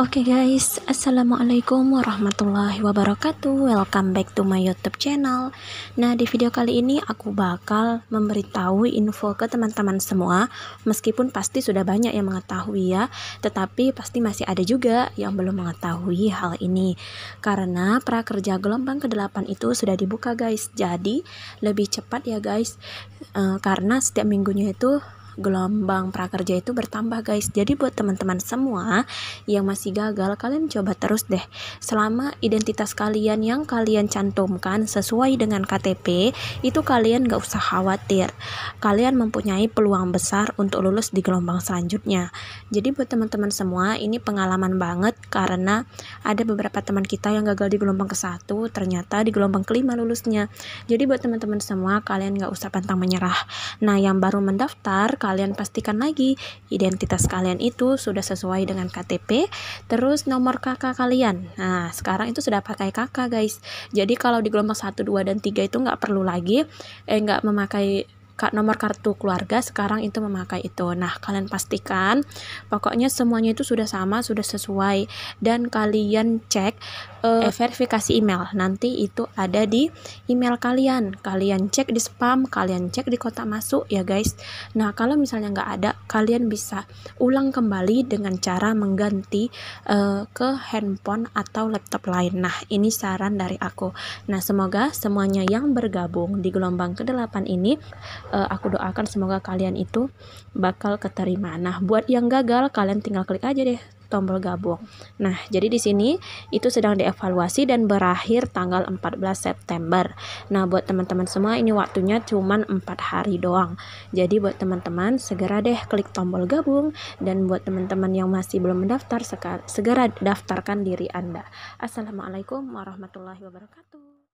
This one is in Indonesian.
Oke okay guys, Assalamualaikum warahmatullahi wabarakatuh Welcome back to my youtube channel Nah di video kali ini aku bakal memberitahu info ke teman-teman semua Meskipun pasti sudah banyak yang mengetahui ya Tetapi pasti masih ada juga yang belum mengetahui hal ini Karena prakerja gelombang ke-8 itu sudah dibuka guys Jadi lebih cepat ya guys e, Karena setiap minggunya itu gelombang prakerja itu bertambah guys jadi buat teman-teman semua yang masih gagal kalian coba terus deh selama identitas kalian yang kalian cantumkan sesuai dengan KTP itu kalian gak usah khawatir kalian mempunyai peluang besar untuk lulus di gelombang selanjutnya jadi buat teman-teman semua ini pengalaman banget karena ada beberapa teman kita yang gagal di gelombang ke-1 ternyata di gelombang kelima lulusnya jadi buat teman-teman semua kalian gak usah pantang menyerah nah yang baru mendaftar kalian pastikan lagi identitas kalian itu sudah sesuai dengan KTP, terus nomor kakak kalian. Nah, sekarang itu sudah pakai kakak guys. Jadi kalau di gelombang 1, 2 dan 3 itu nggak perlu lagi eh nggak memakai nomor kartu keluarga sekarang itu memakai itu. Nah, kalian pastikan pokoknya semuanya itu sudah sama, sudah sesuai dan kalian cek uh, verifikasi email. Nanti itu ada di email kalian. Kalian cek di spam, kalian cek di kotak masuk ya guys. Nah kalau misalnya nggak ada, kalian bisa ulang kembali dengan cara mengganti uh, ke handphone atau laptop lain. Nah ini saran dari aku. Nah semoga semuanya yang bergabung di gelombang ke-8 ini, uh, aku doakan semoga kalian itu bakal keterima. Nah buat yang gagal kalian tinggal klik aja deh tombol gabung. Nah, jadi di sini itu sedang dievaluasi dan berakhir tanggal 14 September. Nah, buat teman-teman semua ini waktunya cuma 4 hari doang. Jadi buat teman-teman segera deh klik tombol gabung dan buat teman-teman yang masih belum mendaftar segera daftarkan diri Anda. Assalamualaikum warahmatullahi wabarakatuh.